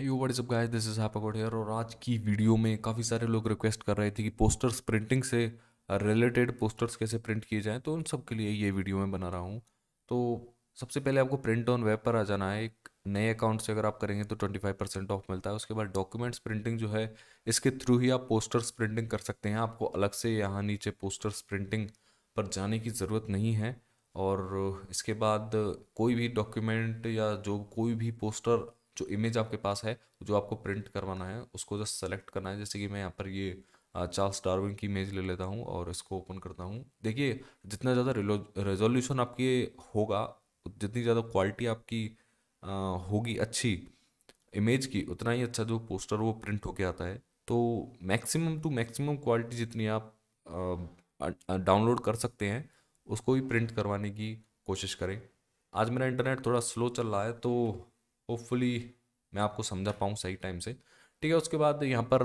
you what is guys this is हैपाकोट here और आज की वीडियो में काफ़ी सारे लोग रिक्वेस्ट कर रहे थे कि पोस्टर्स प्रिंटिंग से रिलेटेड पोस्टर्स कैसे प्रिंट किए जाएँ तो उन सब के लिए ये वीडियो मैं बना रहा हूँ तो सबसे पहले आपको प्रिंट ऑन वेब पर आ जाना है एक नए अकाउंट से अगर आप करेंगे तो ट्वेंटी फाइव परसेंट ऑफ मिलता है उसके बाद डॉक्यूमेंट्स प्रिंटिंग जो है इसके थ्रू ही आप पोस्टर्स प्रिंटिंग कर सकते हैं आपको अलग से यहाँ नीचे पोस्टर्स प्रिंटिंग पर जाने की ज़रूरत नहीं है और इसके बाद कोई भी डॉक्यूमेंट या जो कोई भी पोस्टर जो इमेज आपके पास है जो आपको प्रिंट करवाना है उसको जस्ट सेलेक्ट करना है जैसे कि मैं यहाँ पर ये चार्ल्स डार्विन की इमेज ले लेता हूँ और इसको ओपन करता हूँ देखिए जितना ज़्यादा रेजोल्यूशन आपके होगा जितनी ज़्यादा क्वालिटी आपकी होगी अच्छी इमेज की उतना ही अच्छा जो पोस्टर वो प्रिंट होके आता है तो मैक्सिमम टू मैक्सिमम क्वालिटी जितनी आप डाउनलोड कर सकते हैं उसको भी प्रिंट करवाने की कोशिश करें आज मेरा इंटरनेट थोड़ा स्लो चल रहा है तो होपफुली मैं आपको समझा पाऊँ सही टाइम से ठीक है उसके बाद यहाँ पर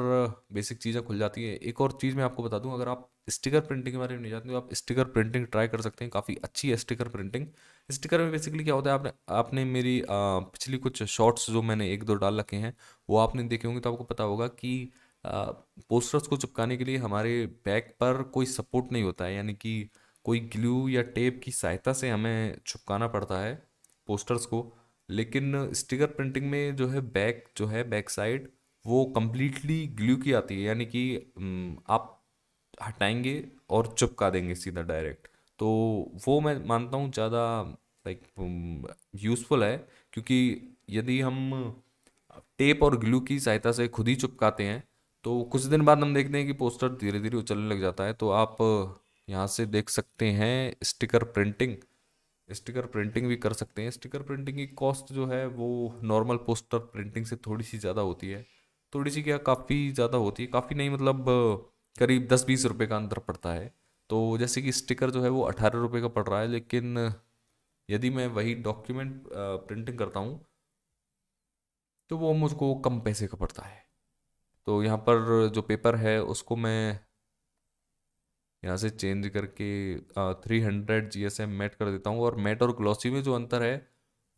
बेसिक uh, चीज़ें खुल जाती है एक और चीज़ मैं आपको बता दूँ अगर आप स्टिकर प्रिंटिंग के बारे में नहीं जानते हो तो आप स्टिकर प्रिंटिंग ट्राई कर सकते हैं काफ़ी अच्छी है स्टिकर प्रिंटिंग स्टिकर में बेसिकली क्या होता है आपने आपने मेरी आ, uh, पिछली कुछ शॉर्ट्स जो मैंने एक दो डाल रखे हैं वो आपने देखे होंगे तो आपको पता होगा कि पोस्टर्स uh, को चिपकाने के लिए हमारे बैक पर कोई सपोर्ट नहीं होता है यानी कि कोई ग्लू या टेप की सहायता से हमें छुपकाना पड़ता है पोस्टर्स को लेकिन स्टिकर प्रिंटिंग में जो है बैक जो है बैक साइड वो कम्प्लीटली ग्लू की आती है यानी कि आप हटाएंगे और चिपका देंगे सीधा डायरेक्ट तो वो मैं मानता हूँ ज़्यादा लाइक यूज़फुल है क्योंकि यदि हम टेप और ग्लू की सहायता से खुद ही चिपकाते हैं तो कुछ दिन बाद हम देखते हैं कि पोस्टर धीरे धीरे उछलने लग जाता है तो आप यहाँ से देख सकते हैं स्टिकर प्रिंटिंग स्टिकर प्रिंटिंग भी कर सकते हैं स्टिकर प्रिंटिंग की कॉस्ट जो है वो नॉर्मल पोस्टर प्रिंटिंग से थोड़ी सी ज़्यादा होती है थोड़ी सी क्या काफ़ी ज़्यादा होती है काफ़ी नहीं मतलब करीब दस बीस रुपये का अंतर पड़ता है तो जैसे कि स्टिकर जो है वो अठारह रुपये का पड़ रहा है लेकिन यदि मैं वही डॉक्यूमेंट प्रिंटिंग करता हूँ तो वो मुझको कम पैसे का पड़ता है तो यहाँ पर जो पेपर है उसको मैं यहाँ से चेंज करके three hundred G S M matte कर देता हूँ और मैट और ग्लॉसी में जो अंतर है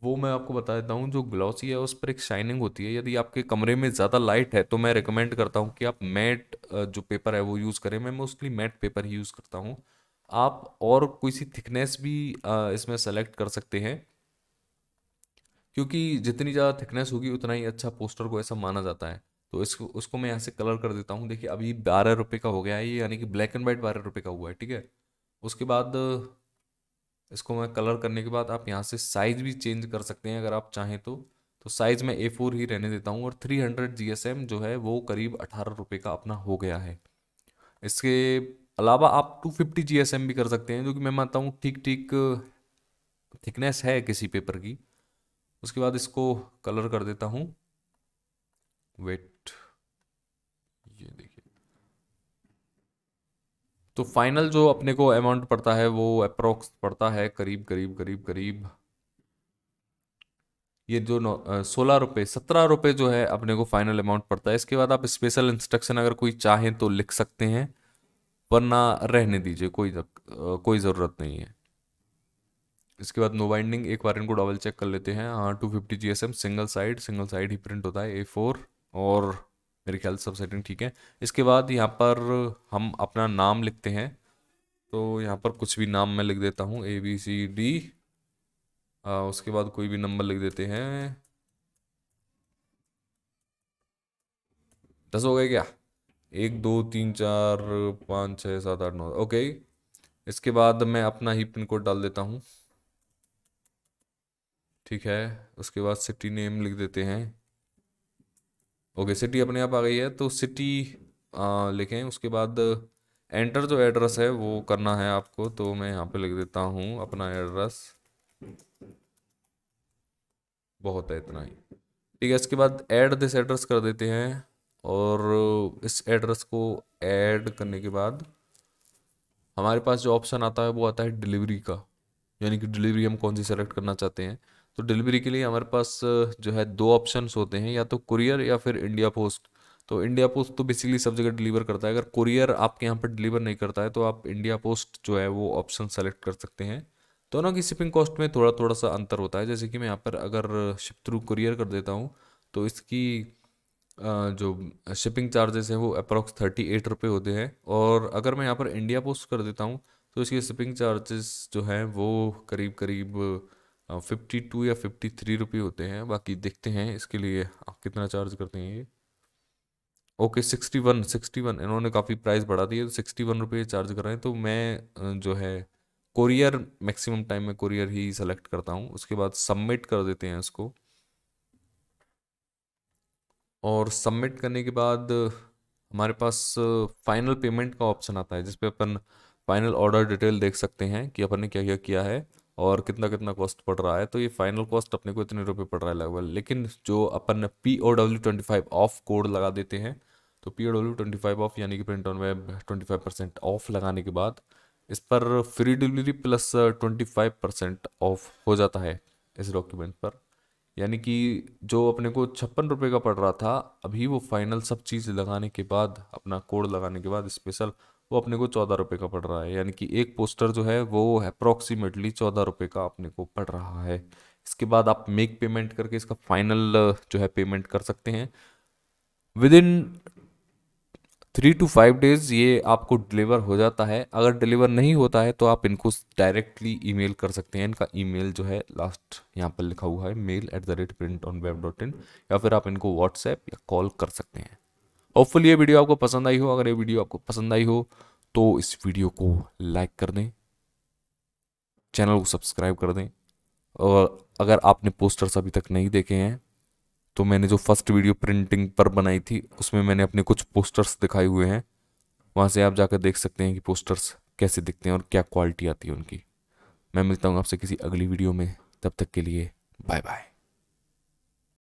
वो मैं आपको बता देता हूँ जो ग्लॉसी है उस पर एक शाइनिंग होती है यदि आपके कमरे में ज़्यादा लाइट है तो मैं रिकमेंड करता हूँ कि आप मैट जो पेपर है वो यूज़ करें मैं मोस्टली मैट पेपर ही यूज़ करता हूँ आप और कोई सी थिकनेस भी इसमें सेलेक्ट कर सकते हैं क्योंकि जितनी ज़्यादा थिकनेस होगी उतना ही अच्छा पोस्टर को ऐसा माना जाता है तो इसको उसको मैं यहाँ से कलर कर देता हूँ देखिए अभी बारह रुपये का हो गया है ये यानी कि ब्लैक एंड वाइट बारह रुपये का हुआ है ठीक है उसके बाद इसको मैं कलर करने के बाद आप यहाँ से साइज़ भी चेंज कर सकते हैं अगर आप चाहें तो तो साइज़ में ए फोर ही रहने देता हूँ और three hundred G S M जो है वो करीब अठारह रुपये का अपना हो गया है इसके अलावा आप two fifty G S M भी कर सकते हैं जो कि मैं मानता हूँ ठीक ठीक थिकनेस है किसी पेपर की उसके बाद इसको कलर कर देता हूँ वेट ये देखिए तो फाइनल जो अपने को अमाउंट पड़ता है वो अप्रोक्स पड़ता है करीब करीब करीब करीब ये जो सोलह रुपये सत्रह रुपये जो है अपने को फाइनल अमाउंट पड़ता है इसके बाद आप स्पेशल इंस्ट्रक्शन अगर कोई चाहें तो लिख सकते हैं वरना रहने दीजिए कोई आ, कोई ज़रूरत नहीं है इसके बाद नो बाइंडिंग एक बार इनको डबल चेक कर लेते हैं हाँ two fifty G single side single side ही प्रिंट होता है ए फोर और मेरे ख्याल से सब सेटिंग ठीक है इसके बाद यहाँ पर हम अपना नाम लिखते हैं तो यहाँ पर कुछ भी नाम मैं लिख देता हूँ ए बी सी डी उसके बाद कोई भी नंबर लिख देते हैं दस हो गए क्या एक दो तीन चार पाँच छः सात आठ नौ ओके इसके बाद मैं अपना ही पिन कोड डाल देता हूँ ठीक है उसके बाद सिटी नेम लिख देते हैं ओके सिटी अपने आप आ गई है तो सिटी लिखें उसके बाद एंटर जो एड्रेस है वो करना है आपको तो मैं यहाँ पे लिख देता हूँ अपना एड्रेस बहुत है इतना ही ठीक है इसके बाद ऐड दिस एड्रेस कर देते हैं और इस एड्रेस को ऐड करने के बाद हमारे पास जो ऑप्शन आता है वो आता है डिलीवरी का यानी कि डिलीवरी हम कौन सी सेलेक्ट करना चाहते हैं तो डिलीवरी के लिए हमारे पास जो है दो ऑप्शन होते हैं या तो कुरियर या फिर इंडिया पोस्ट तो इंडिया पोस्ट तो बेसिकली सब जगह डिलीवर करता है अगर कुरियर आपके यहाँ पर डिलीवर नहीं करता है तो आप इंडिया पोस्ट जो है वो ऑप्शन सेलेक्ट कर सकते हैं दोनों की शिपिंग कॉस्ट में थोड़ा थोड़ा सा अंतर होता है जैसे कि मैं यहाँ पर अगर शिप थ्रू कुरियर कर देता हूँ तो इसकी जो शिपिंग चार्जेस हैं वो अप्रॉक्स थर्टी एट रुपये होते हैं और अगर मैं यहाँ पर इंडिया पोस्ट कर देता हूँ तो इसके शिपिंग चार्जेस जो हैं वो करीब करीब फिफ्टी टू या फिफ्टी थ्री रुपये होते हैं बाकी देखते हैं इसके लिए आप कितना चार्ज करते हैं ये okay sixty one sixty one इन्होंने काफ़ी प्राइस बढ़ा दी है तो सिक्सटी वन रुपये चार्ज कर रहे हैं तो मैं जो है कोरियर मैक्सिमम टाइम में कोरियर ही सेलेक्ट करता हूँ उसके बाद सबमिट कर देते हैं इसको और सबमिट करने के बाद हमारे पास फाइनल पेमेंट का ऑप्शन आता है जिसपे अपन फाइनल ऑर्डर डिटेल देख सकते हैं कि अपन ने क्या क्या किया है और कितना कितना कॉस्ट पड़ रहा है तो ये फाइनल कॉस्ट अपने को इतने रुपये पड़ रहा है लगभग लेकिन जो अपन P O W twenty five off code लगा देते हैं तो P O W twenty five off यानी कि print on web twenty five percent off लगाने के बाद इस पर free delivery plus twenty five percent off हो जाता है इस डॉक्यूमेंट पर यानी कि जो अपने को छप्पन रुपये का पड़ रहा था अभी वो फाइनल सब चीज़ लगाने के बाद अपना कोड लगाने के बाद स्पेशल वो अपने को चौदह रुपये का पड़ रहा है यानी कि एक पोस्टर जो है वो अप्रोक्सीमेटली चौदह रुपये का अपने को पड़ रहा है इसके बाद आप मेक पेमेंट करके इसका फाइनल जो है पेमेंट कर सकते हैं within three two five days ये आपको डिलीवर हो जाता है अगर डिलीवर नहीं होता है तो आप इनको डायरेक्टली ईमेल कर सकते हैं इनका ईमेल जो है लास्ट यहाँ पर लिखा हुआ है mail at the rate print on web dot in या फिर आप इनको व्हाट्सएप या कॉल कर सकते हैं होपफुल ये वीडियो आपको पसंद आई हो अगर ये वीडियो आपको पसंद आई हो तो इस वीडियो को लाइक कर दें चैनल को सब्सक्राइब कर दें और अगर आपने पोस्टर्स अभी तक नहीं देखे हैं तो मैंने जो फर्स्ट वीडियो प्रिंटिंग पर बनाई थी उसमें मैंने अपने कुछ पोस्टर्स दिखाए हुए हैं वहाँ से आप जाकर देख सकते हैं कि पोस्टर्स कैसे दिखते हैं और क्या क्वालिटी आती है उनकी मैं मिलता हूँ आपसे किसी अगली वीडियो में तब तक के लिए बाय बाय